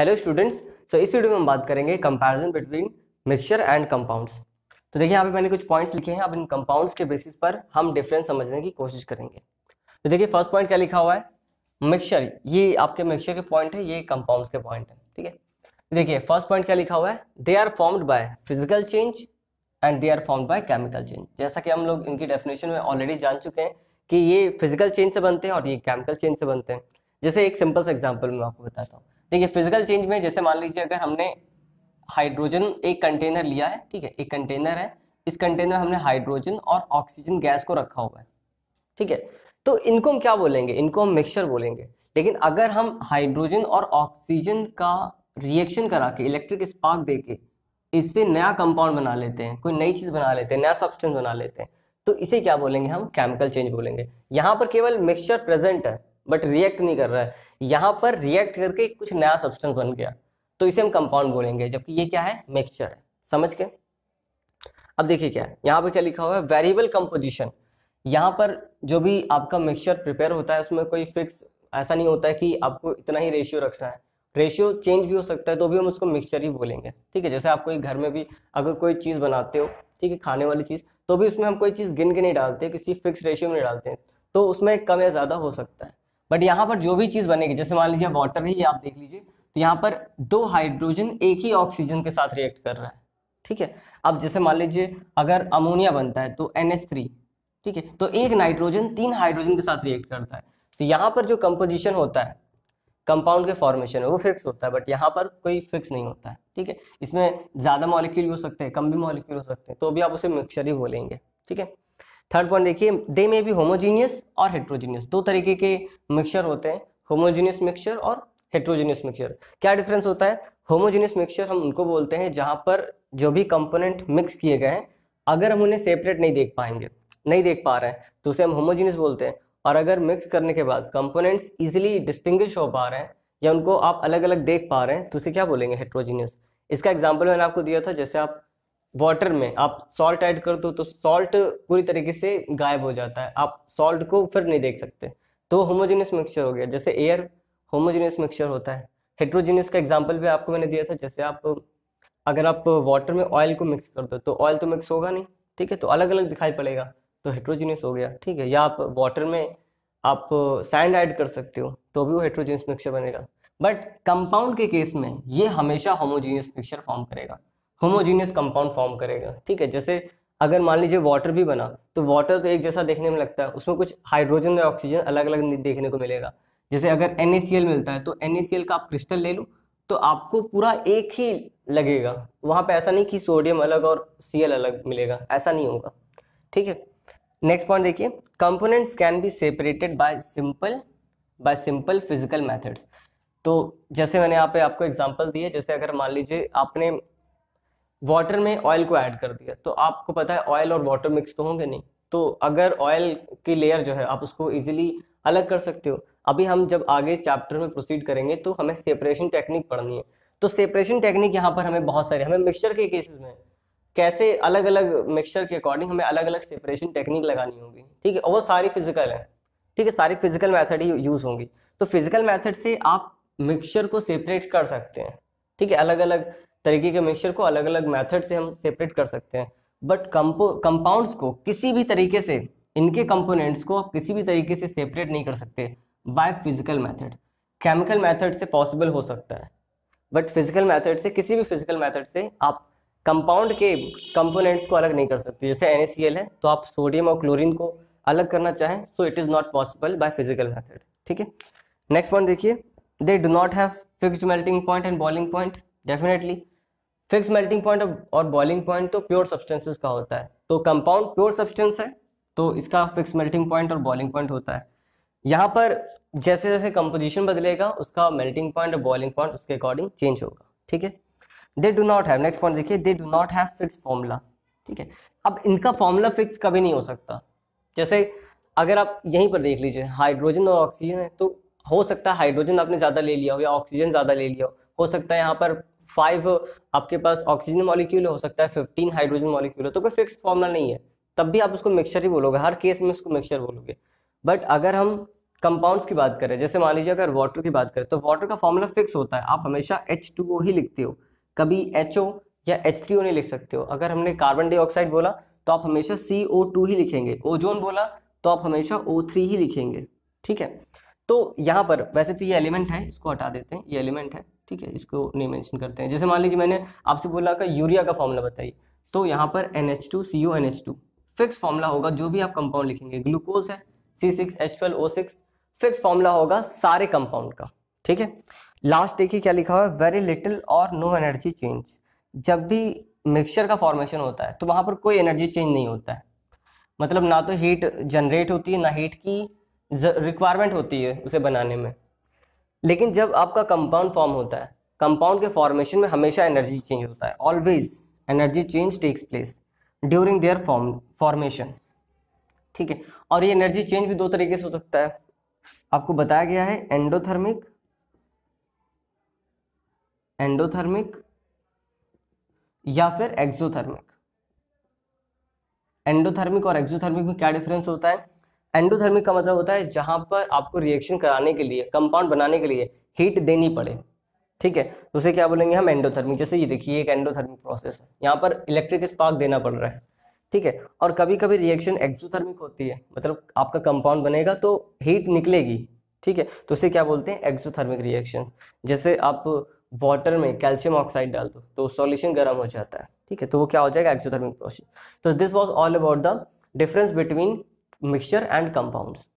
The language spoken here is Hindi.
हेलो स्टूडेंट्स सो इस वीडियो में हम बात करेंगे comparison between mixture and compounds तो देखिए यहाँ पे मैंने कुछ पॉइंट्स लिखे हैं अब इन कंपाउंड्स के बेसिस पर हम डिफरेंस समझने की कोशिश करेंगे तो देखिए फर्स्ट पॉइंट क्या लिखा हुआ है मिक्सचर ये आपके मिक्सचर के पॉइंट है ये कंपाउंड्स के पॉइंट है ठीक है देखिए फर्स्ट पॉइंट क्या लिखा हुआ है they are formed by physical change and they are formed by chemical change जैसा कि हम लोग इनकी डेफिनेशन में ऑलरेडी जान चुके हैं कि ये फिजिकल चेंज से बनते हैं और ये केमिकल चेंज से बनते हैं जैसे एक सिंपल सा एग्जाम्पल मैं आपको बताता हूँ देखिए फिजिकल चेंज में जैसे मान लीजिए अगर हमने हाइड्रोजन एक कंटेनर लिया है ठीक है एक कंटेनर है इस कंटेनर हमने हाइड्रोजन और ऑक्सीजन गैस को रखा हुआ है ठीक है तो इनको हम क्या बोलेंगे इनको हम मिक्सचर बोलेंगे लेकिन अगर हम हाइड्रोजन और ऑक्सीजन का रिएक्शन करा के इलेक्ट्रिक स्पार्क दे के इससे नया कंपाउंड बना लेते हैं कोई नई चीज़ बना लेते हैं नया सब्सटेंस बना लेते हैं तो इसे क्या बोलेंगे हम केमिकल चेंज बोलेंगे यहाँ पर केवल मिक्सचर प्रेजेंट है बट रिएक्ट नहीं कर रहा है यहाँ पर रिएक्ट करके कुछ नया सब्सटेंस बन गया तो इसे हम कंपाउंड बोलेंगे जबकि ये क्या है मिक्सचर है समझ के अब देखिए क्या है यहाँ पर क्या लिखा हुआ है वेरिएबल कंपोजिशन यहाँ पर जो भी आपका मिक्सचर प्रिपेयर होता है उसमें कोई फिक्स ऐसा नहीं होता है कि आपको इतना ही रेशियो रखना है रेशियो चेंज भी हो सकता है तो भी हम उसको मिक्सचर ही बोलेंगे ठीक है जैसे आप कोई घर में भी अगर कोई चीज़ बनाते हो ठीक है खाने वाली चीज़ तो भी उसमें हम कोई चीज़ गिन के नहीं डालते किसी फिक्स रेशियो में नहीं डालते तो उसमें कम या ज़्यादा हो सकता है बट यहाँ पर जो भी चीज़ बनेगी जैसे मान लीजिए वाटर ही आप देख लीजिए तो यहाँ पर दो हाइड्रोजन एक ही ऑक्सीजन के साथ रिएक्ट कर रहा है ठीक है अब जैसे मान लीजिए अगर अमोनिया बनता है तो एन ठीक है तो एक नाइट्रोजन तीन हाइड्रोजन के साथ रिएक्ट करता है तो यहाँ पर जो कंपोजिशन होता है कंपाउंड के फॉर्मेशन है वो फिक्स होता है बट यहाँ पर कोई फिक्स नहीं होता है ठीक है इसमें ज़्यादा मॉलिक्यूल हो सकते हैं कम भी मॉलिक्यूल हो सकते हैं तो भी आप उसे मिक्सचर ही बोलेंगे ठीक है थर्ड पॉइंट देखिए दे में भी होमोजीनियस और हेट्रोजीनियस दो तरीके के मिक्सचर होते हैं होमोजीनियस मिक्सचर और हेट्रोजीनियस मिक्सचर क्या डिफरेंस होता है होमोजीनियस मिक्सचर हम उनको बोलते हैं जहाँ पर जो भी कंपोनेंट मिक्स किए गए हैं अगर हम उन्हें सेपरेट नहीं देख पाएंगे नहीं देख पा रहे हैं तो उसे हम होमोजीनियस बोलते हैं और अगर मिक्स करने के बाद कंपोनेंट्स इजिली डिस्टिंग्विश हो पा रहे हैं या उनको आप अलग अलग देख पा रहे हैं तो उसे क्या बोलेंगे हेट्रोजीनियस इसका एग्जाम्पल मैंने आपको दिया था जैसे आप वाटर में आप सॉल्ट ऐड कर दो तो सॉल्ट पूरी तरीके से गायब हो जाता है आप सॉल्ट को फिर नहीं देख सकते तो होमोजीनियस मिक्सचर हो गया जैसे एयर होमोजीनियस मिक्सचर होता है हेट्रोजीनियस का एग्जाम्पल भी आपको मैंने दिया था जैसे आप अगर आप वाटर में ऑयल को मिक्स कर दो तो ऑयल तो मिक्स होगा नहीं ठीक है तो अलग अलग दिखाई पड़ेगा तो हेट्रोजीनियस हो गया ठीक है या आप वाटर में आप सैंड ऐड कर सकते हो तो भी वो हेट्रोजीनियस मिक्सचर बनेगा बट कंपाउंड के केस में ये हमेशा होमोजीनियस मिक्सचर फॉर्म करेगा होमोजीनियस कंपाउंड फॉर्म करेगा ठीक है जैसे अगर मान लीजिए वाटर भी बना तो वाटर तो एक जैसा देखने में लगता है उसमें कुछ हाइड्रोजन और ऑक्सीजन अलग अलग देखने को मिलेगा जैसे अगर एन मिलता है तो एन का आप क्रिस्टल ले लो तो आपको पूरा एक ही लगेगा वहाँ पे ऐसा नहीं कि सोडियम अलग और सी अलग मिलेगा ऐसा नहीं होगा ठीक है नेक्स्ट पॉइंट देखिए components can be separated by simple by simple physical methods तो जैसे मैंने यहाँ पे आपको एग्जांपल दिए जैसे अगर मान लीजिए आपने वाटर में ऑयल को ऐड कर दिया तो आपको पता है ऑयल और वाटर मिक्स तो होंगे नहीं तो अगर ऑयल की लेयर जो है आप उसको इजीली अलग कर सकते हो अभी हम जब आगे इस चैप्टर में प्रोसीड करेंगे तो हमें सेपरेशन टेक्निक पढ़नी है तो सेपरेशन टेक्निक यहाँ पर हमें बहुत सारे हमें मिक्सचर के केसेस में कैसे अलग अलग मिक्सचर के अकॉर्डिंग हमें अलग अलग सेपरेशन टेक्निक लगानी होगी ठीक है वो सारी फिजिकल है ठीक है सारी फिजिकल मैथड ही यूज़ होंगी तो फिजिकल मैथड से आप मिक्सचर को सेपरेट कर सकते हैं ठीक है अलग अलग तरीके के मिक्सचर को अलग अलग मेथड से हम सेपरेट कर सकते हैं बट कंपो कंपाउंड्स को किसी भी तरीके से इनके कंपोनेंट्स को किसी भी तरीके से सेपरेट नहीं कर सकते by physical method chemical method से पॉसिबल हो सकता है बट फिजिकल मेथड से किसी भी फिजिकल मेथड से आप कंपाउंड के कंपोनेंट्स को अलग नहीं कर सकते जैसे एन है तो आप सोडियम और क्लोरीन को अलग करना चाहें so it is not possible by physical method ठीक है नेक्स्ट पॉइंट देखिए they do not have fixed melting point and boiling point definitely fix melting point और बॉइलिंग पॉइंट तो प्योर सब्सटेंसेस का होता है तो कंपाउंड प्योर सब्सटेंस है तो इसका फिक्स मेल्टिंग पॉइंट और बॉइलिंग पॉइंट होता है यहाँ पर जैसे जैसे कंपोजिशन बदलेगा उसका मेल्टिंग पॉइंट और बॉइलिंग पॉइंट उसके अकॉर्डिंग चेंज होगा ठीक है they do not have next point देखिए they do not have fix formula ठीक है अब इनका फॉर्मूला फिक्स कभी नहीं हो सकता जैसे अगर आप यहीं पर देख लीजिए हाइड्रोजन और ऑक्सीजन है तो हो सकता है हाइड्रोजन आपने ज़्यादा ले लिया हो या ऑक्सीजन ज़्यादा ले लिया हो हो सकता है यहाँ पर फाइव आपके पास ऑक्सीजन मॉलिक्यूल हो सकता है फिफ्टीन हाइड्रोजन मॉलिक्यूल हो तो कोई फिक्स फॉर्मूला नहीं है तब भी आप उसको मिक्सचर ही बोलोगे हर केस में उसको मिक्सचर बोलोगे बट अगर हम कंपाउंड्स की बात करें जैसे मान लीजिए अगर वाटर की बात करें तो वाटर का फॉर्मूला फिक्स होता है आप हमेशा एच ही लिखते हो कभी एच या एच नहीं लिख सकते हो अगर हमने कार्बन डाइऑक्साइड बोला तो आप हमेशा सी ही लिखेंगे ओजोन बोला तो आप हमेशा ओ ही लिखेंगे ठीक है तो यहाँ पर वैसे तो ये एलिमेंट है इसको हटा देते हैं ये एलिमेंट है ठीक है इसको नहीं मेंशन करते हैं जैसे मान लीजिए मैंने आपसे बोला का यूरिया का फॉर्मूला बताइए तो यहाँ पर N H two C O N H two fix formula होगा जो भी आप कंपाउंड लिखेंगे ग्लूकोज है C six H twelve O six fix formula होगा सारे कंपाउंड का ठीक है लास्ट देखिए क्या लिखा हुआ है वेरी लिटिल और नो एनर्जी चेंज जब भी मिक्सचर का फॉर्मेशन होता है तो वहाँ पर कोई एनर्जी चेंज नहीं होता है मतलब ना तो हीट जनरेट होती है ना हीट की रिक्वायरमेंट होती है उसे बनाने में लेकिन जब आपका कंपाउंड फॉर्म होता है कंपाउंड के फॉर्मेशन में हमेशा एनर्जी चेंज होता है always energy change takes place during their form formation ठीक है और ये एनर्जी चेंज भी दो तरीके से हो सकता है आपको बताया गया है एंडोथर्मिक एंडोथर्मिक या फिर एक्सोथर्मिक एंडोथर्मिक और एक्सोथर्मिक में क्या डिफरेंस होता है एंडोथर्मिक का मतलब होता है जहाँ पर आपको रिएक्शन कराने के लिए कंपाउंड बनाने के लिए हीट देनी पड़े ठीक है तो उसे क्या बोलेंगे हम एंडोथर्मिक जैसे ये देखिए एक एंडोथर्मिक प्रोसेस है यहाँ पर इलेक्ट्रिक स्पार्क देना पड़ रहा है ठीक है और कभी कभी रिएक्शन एक्सोथर्मिक होती है मतलब आपका कंपाउंड बनेगा तो हीट निकलेगी ठीक है तो उसे क्या बोलते हैं एक्सोथर्मिक रिएक्शन जैसे आप वाटर में कैल्शियम ऑक्साइड डाल दो तो सॉल्यूशन गर्म हो जाता है ठीक है तो वो क्या हो जाएगा exothermic process so this was all about the difference between mixture and compounds